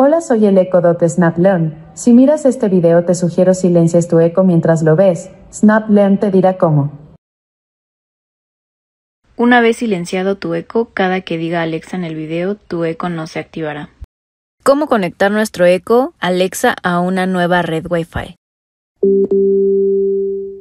Hola soy el eco dot Snap Si miras este video te sugiero silencias tu eco mientras lo ves. SnapLearn te dirá cómo. Una vez silenciado tu eco, cada que diga Alexa en el video, tu eco no se activará. ¿Cómo conectar nuestro eco Alexa a una nueva red Wi-Fi?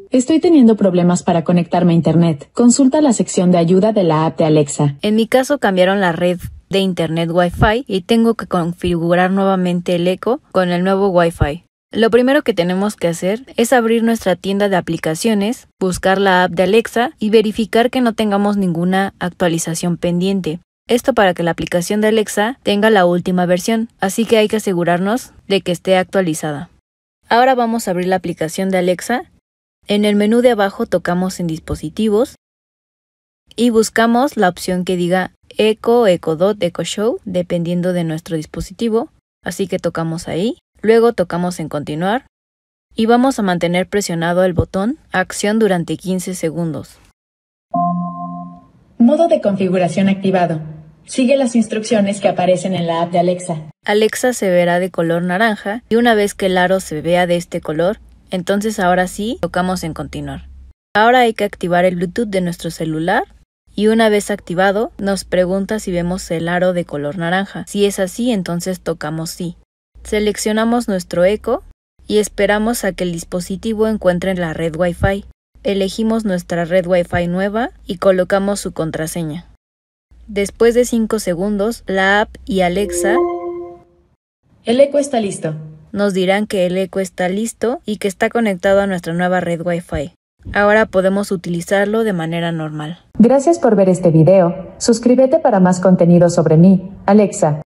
Estoy teniendo problemas para conectarme a Internet. Consulta la sección de ayuda de la app de Alexa. En mi caso cambiaron la red de internet Wi-Fi y tengo que configurar nuevamente el eco con el nuevo Wi-Fi. Lo primero que tenemos que hacer es abrir nuestra tienda de aplicaciones, buscar la app de Alexa y verificar que no tengamos ninguna actualización pendiente. Esto para que la aplicación de Alexa tenga la última versión, así que hay que asegurarnos de que esté actualizada. Ahora vamos a abrir la aplicación de Alexa. En el menú de abajo tocamos en dispositivos y buscamos la opción que diga Echo, Echo Dot, Echo Show, dependiendo de nuestro dispositivo, así que tocamos ahí, luego tocamos en continuar y vamos a mantener presionado el botón acción durante 15 segundos. Modo de configuración activado. Sigue las instrucciones que aparecen en la app de Alexa. Alexa se verá de color naranja y una vez que el aro se vea de este color, entonces ahora sí tocamos en continuar. Ahora hay que activar el Bluetooth de nuestro celular y una vez activado nos pregunta si vemos el aro de color naranja. Si es así, entonces tocamos sí. Seleccionamos nuestro eco y esperamos a que el dispositivo encuentre la red Wi-Fi. Elegimos nuestra red Wi-Fi nueva y colocamos su contraseña. Después de 5 segundos, la app y Alexa El eco está listo. Nos dirán que el eco está listo y que está conectado a nuestra nueva red Wi-Fi. Ahora podemos utilizarlo de manera normal. Gracias por ver este video. Suscríbete para más contenido sobre mí, Alexa.